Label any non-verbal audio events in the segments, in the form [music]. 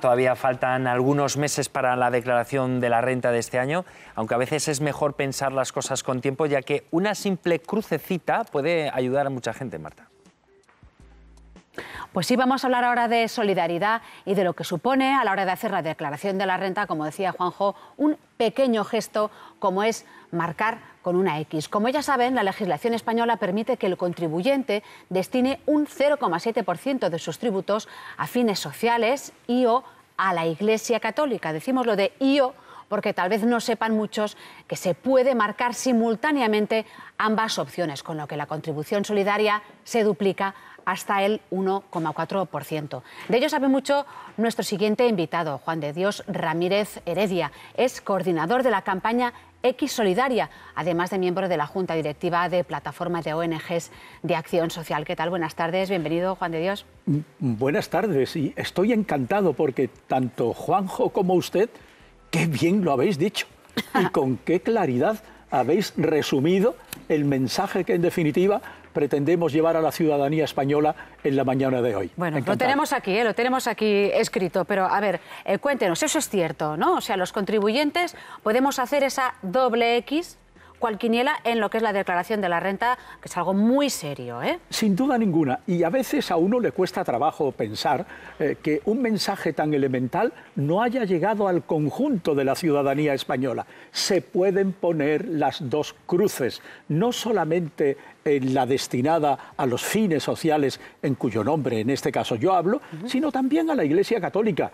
Todavía faltan algunos meses para la declaración de la renta de este año, aunque a veces es mejor pensar las cosas con tiempo, ya que una simple crucecita puede ayudar a mucha gente, Marta. Pues sí, vamos a hablar ahora de solidaridad y de lo que supone a la hora de hacer la declaración de la renta, como decía Juanjo, un pequeño gesto como es marcar con una X. Como ya saben, la legislación española permite que el contribuyente destine un 0,7% de sus tributos a fines sociales y o a la Iglesia Católica. Decimos lo de y o porque tal vez no sepan muchos que se puede marcar simultáneamente ambas opciones, con lo que la contribución solidaria se duplica hasta el 1,4%. De ello sabe mucho nuestro siguiente invitado, Juan de Dios Ramírez Heredia. Es coordinador de la campaña X Solidaria, además de miembro de la Junta Directiva de Plataforma de ONGs de Acción Social. ¿Qué tal? Buenas tardes, bienvenido Juan de Dios. Mm, buenas tardes y estoy encantado porque tanto Juanjo como usted, qué bien lo habéis dicho y con qué claridad habéis resumido el mensaje que en definitiva pretendemos llevar a la ciudadanía española en la mañana de hoy. Bueno, lo tenemos aquí, ¿eh? lo tenemos aquí escrito, pero a ver, eh, cuéntenos, eso es cierto, ¿no? O sea, los contribuyentes podemos hacer esa doble X Cualquiniela en lo que es la declaración de la renta, que es algo muy serio. ¿eh? Sin duda ninguna. Y a veces a uno le cuesta trabajo pensar eh, que un mensaje tan elemental no haya llegado al conjunto de la ciudadanía española. Se pueden poner las dos cruces, no solamente en la destinada a los fines sociales en cuyo nombre en este caso yo hablo, sino también a la Iglesia Católica.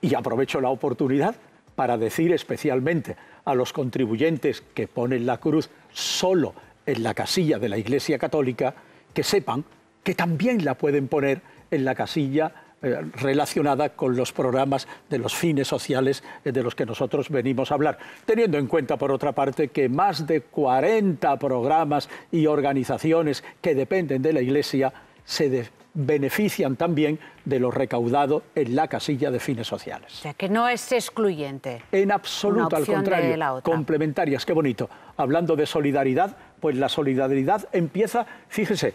Y aprovecho la oportunidad para decir especialmente a los contribuyentes que ponen la cruz solo en la casilla de la Iglesia Católica, que sepan que también la pueden poner en la casilla eh, relacionada con los programas de los fines sociales eh, de los que nosotros venimos a hablar, teniendo en cuenta, por otra parte, que más de 40 programas y organizaciones que dependen de la Iglesia se, benefician también de lo recaudado en la casilla de fines sociales. O sea, que no es excluyente. En absoluto, al contrario, complementarias, qué bonito. Hablando de solidaridad, pues la solidaridad empieza, fíjese,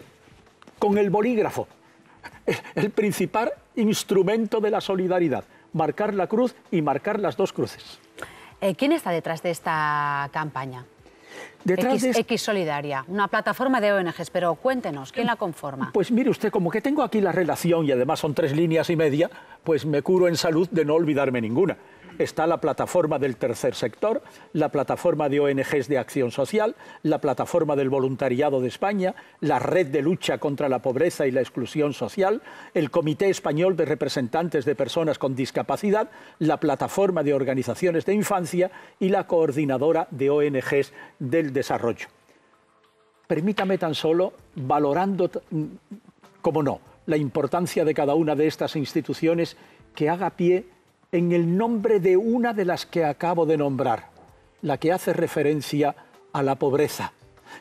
con el bolígrafo, el principal instrumento de la solidaridad, marcar la cruz y marcar las dos cruces. Eh, ¿Quién está detrás de esta campaña? X Solidaria, una plataforma de ONGs, pero cuéntenos, ¿quién la conforma? Pues mire usted, como que tengo aquí la relación y además son tres líneas y media, pues me curo en salud de no olvidarme ninguna está la plataforma del tercer sector, la plataforma de ONGs de acción social, la plataforma del voluntariado de España, la red de lucha contra la pobreza y la exclusión social, el Comité Español de Representantes de Personas con Discapacidad, la plataforma de organizaciones de infancia y la coordinadora de ONGs del desarrollo. Permítame tan solo, valorando, como no, la importancia de cada una de estas instituciones, que haga pie en el nombre de una de las que acabo de nombrar, la que hace referencia a la pobreza.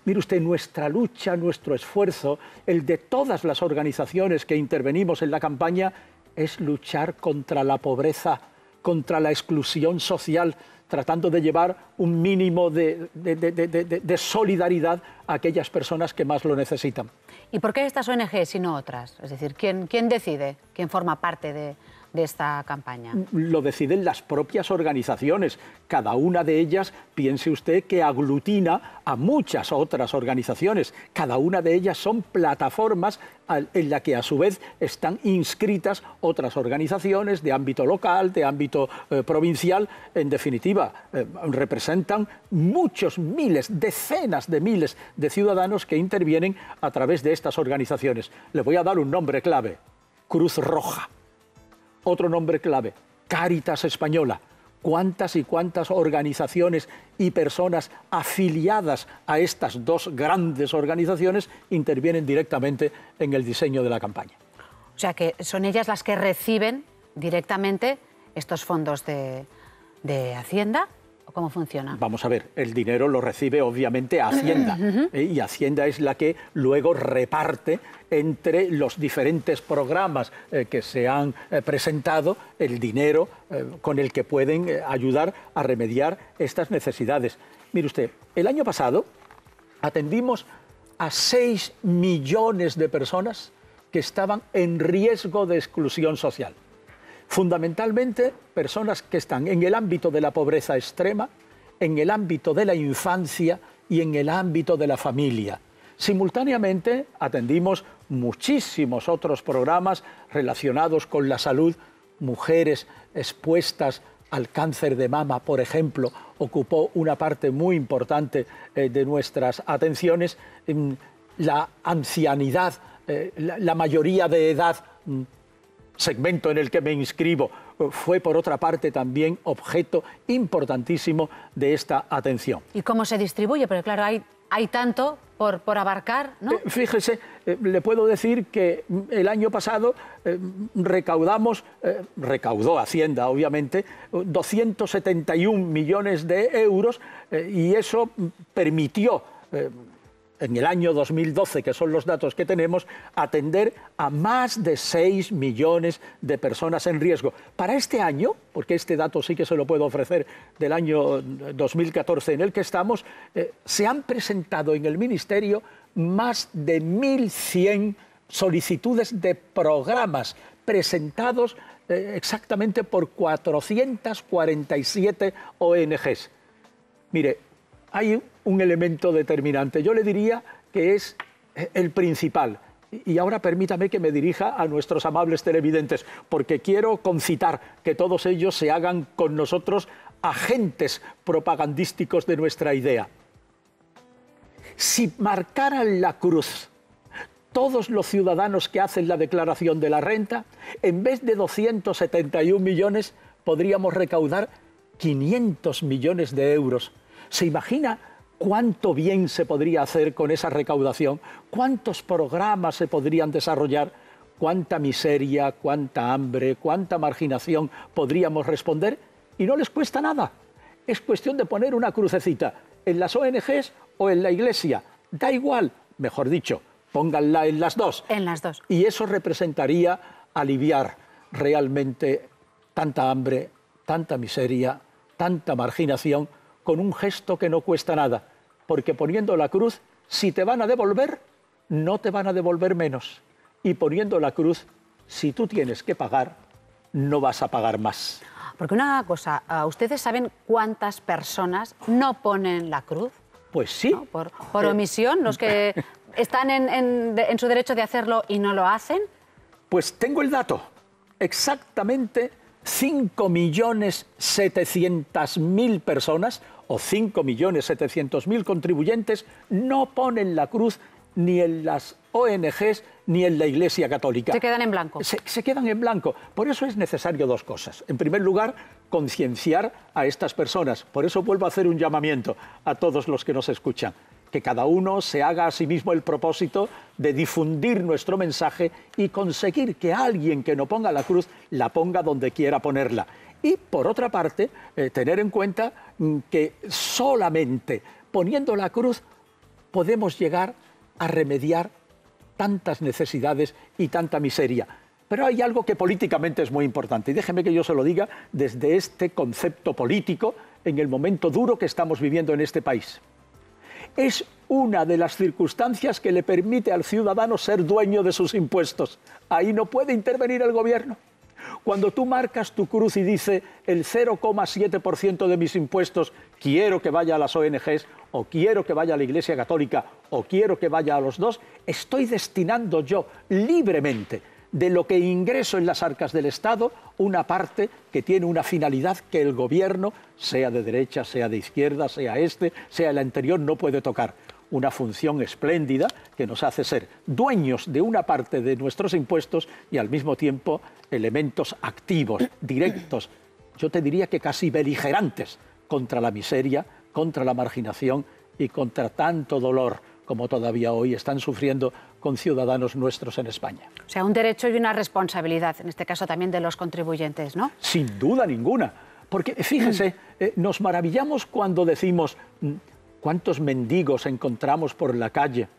Mire usted, nuestra lucha, nuestro esfuerzo, el de todas las organizaciones que intervenimos en la campaña, es luchar contra la pobreza, contra la exclusión social, tratando de llevar un mínimo de, solidaridad a aquellas personas que más lo necesitan. ¿Y por qué estas ONG y no otras? Es decir, quién decide? ¿Quién forma parte de, esta campaña? Lo deciden las propias organizaciones. Cada una de ellas, piense usted, que aglutina a muchas otras organizaciones. Cada una de ellas son plataformas en la que a su vez están inscritas otras organizaciones de ámbito local, de ámbito eh, provincial. En definitiva, eh, representan muchos miles, decenas de miles de ciudadanos que intervienen a través de estas organizaciones. Le voy a dar un nombre clave, Cruz Roja. Otro nombre clave, Caritas Española. ¿Cuántas y cuántas organizaciones y personas afiliadas a estas dos grandes organizaciones intervienen directamente en el diseño de la campaña? O sea que son ellas las que reciben directamente estos fondos de, de Hacienda funciona? Vamos a ver, el dinero lo recibe obviamente Hacienda [clears throat] eh, y Hacienda es la que luego reparte entre los diferentes programas eh, que se han eh, presentado el dinero con el que pueden ayudar a remediar estas necesidades. Mire usted, el año pasado atendimos a 6 millones de personas que estaban en riesgo de exclusión social. Fundamentalmente personas que están en el ámbito de la pobreza extrema, en el ámbito de la infancia y en el ámbito de la familia. Simultáneamente atendimos muchísimos otros programas relacionados con la salud, mujeres expuestas al cáncer de mama, por ejemplo, ocupó una parte muy importante eh, de nuestras atenciones. La ancianidad, eh, la mayoría de edad mm, segmento en el que me inscribo, eh, fue por otra parte también objeto importantísimo de esta atención. ¿Y cómo se distribuye? Porque claro, hay, hay tanto por, por, abarcar, ¿no? Eh, fíjese, eh, le puedo decir que mm, el año pasado mm, recaudamos, recaudó Hacienda, obviamente, 271 millones de euros y eso mm, permitió en el año 2012, que son los datos que tenemos, atender a más de 6 millones de personas en riesgo. Para este año, porque este dato sí que se lo puedo ofrecer del año 2014 en el que estamos, eh, se han presentado en el Ministerio más de 1.100 solicitudes de programas presentados eh, exactamente por 447 ONGs. Mire, hay un elemento determinante. Yo le diría que es eh, el principal. Y ahora permítame que me dirija a nuestros amables televidentes, porque quiero concitar que todos ellos se hagan con nosotros agentes propagandísticos de nuestra idea. Si marcaran la cruz todos los ciudadanos que hacen la declaración de la renta, en vez de 271 millones, podríamos recaudar 500 millones de euros. ¿Se imagina cuánto bien se podría hacer con esa recaudación, cuántos programas se podrían desarrollar, cuánta miseria, cuánta hambre, cuánta marginación podríamos responder y no les cuesta nada. Es cuestión de poner una crucecita en las ONGs o en la iglesia, da igual, mejor dicho, pónganla en las dos. En las dos. Y eso representaría aliviar realmente tanta hambre, tanta miseria, tanta marginación con un gesto que no cuesta nada, porque poniendo la cruz, si te van a devolver, no te van a devolver menos. Y poniendo la cruz, si tú tienes que pagar, no vas a pagar más. Porque una cosa, ¿ustedes saben cuántas personas no ponen la cruz? Pues sí. Por, eh, omisión, los que [laughs] están en su derecho de hacerlo y no lo hacen. Pues tengo el dato. Exactamente 5.700.000 personas o 5.700.000 contribuyentes no ponen la cruz ni en las ONGs ni en la Iglesia Católica. Se quedan en blanco. Se, se, quedan en blanco. Por eso es necesario dos cosas. En primer lugar, concienciar a estas personas. Por eso vuelvo a hacer un llamamiento a todos los que nos escuchan que cada uno se haga a sí mismo el propósito de difundir nuestro mensaje y conseguir que alguien que no ponga la cruz la ponga donde quiera ponerla. Y por otra parte, eh, tener en cuenta mm, que solamente poniendo la cruz podemos llegar a remediar tantas necesidades y tanta miseria. Pero hay algo que políticamente es muy importante, y déjeme que yo se lo diga desde este concepto político en el momento duro que estamos viviendo en este país es una de las circunstancias que le permite al ciudadano ser dueño de sus impuestos. Ahí no puede intervenir el gobierno. Cuando tú marcas tu cruz y dice el 0,7% de mis impuestos quiero que vaya a las ONGs o quiero que vaya a la Iglesia Católica o quiero que vaya a los dos, estoy destinando yo libremente de lo que ingreso en las arcas del Estado, una parte que tiene una finalidad que el gobierno, sea de derecha, sea de izquierda, sea este, sea el anterior, no puede tocar. Una función espléndida que nos hace ser dueños de una parte de nuestros impuestos y al mismo tiempo elementos activos, directos, yo te diría que casi beligerantes contra la miseria, contra la marginación y contra tanto dolor como todavía hoy están sufriendo con ciudadanos nuestros en España. O sea, un derecho y una responsabilidad, en este caso también de los contribuyentes, ¿no? Sin duda ninguna. Porque fíjense, [clears throat] eh, nos maravillamos cuando decimos mm, cuántos mendigos encontramos por la calle.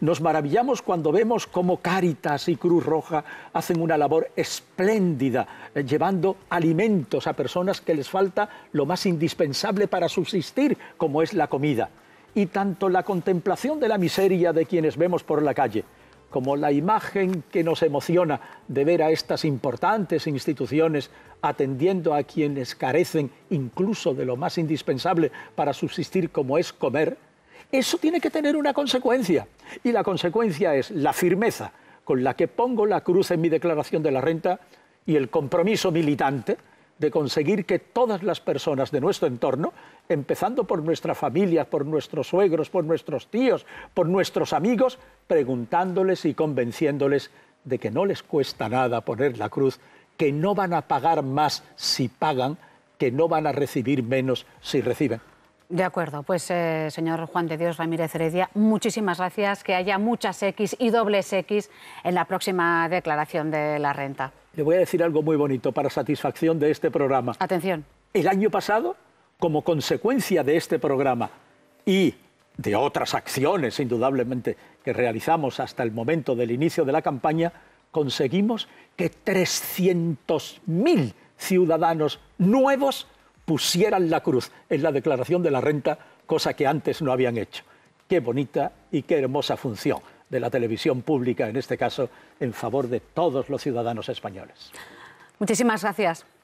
Nos maravillamos cuando vemos cómo Cáritas y Cruz Roja hacen una labor espléndida, eh, llevando alimentos a personas que les falta lo más indispensable para subsistir, como es la comida y tanto la contemplación de la miseria de quienes vemos por la calle, como la imagen que nos emociona de ver a estas importantes instituciones atendiendo a quienes carecen incluso de lo más indispensable para subsistir como es comer, eso tiene que tener una consecuencia. Y la consecuencia es la firmeza con la que pongo la cruz en mi declaración de la renta y el compromiso militante de conseguir que todas las personas de nuestro entorno, empezando por nuestra familia, por nuestros suegros, por nuestros tíos, por nuestros amigos, preguntándoles y convenciéndoles de que no les cuesta nada poner la cruz, que no van a pagar más si pagan, que no van a recibir menos si reciben. De acuerdo, pues eh, señor Juan de Dios Ramírez Heredia, muchísimas gracias, que haya muchas X y dobles X en la próxima declaración de la renta. Le voy a decir algo muy bonito para satisfacción de este programa. Atención. El año pasado, como consecuencia de este programa y de otras acciones, indudablemente, que realizamos hasta el momento del inicio de la campaña, conseguimos que 300.000 ciudadanos nuevos pusieran la cruz en la declaración de la renta, cosa que antes no habían hecho. Qué bonita y qué hermosa función de la televisión pública, en este caso, en favor de todos los ciudadanos españoles. Muchísimas gracias.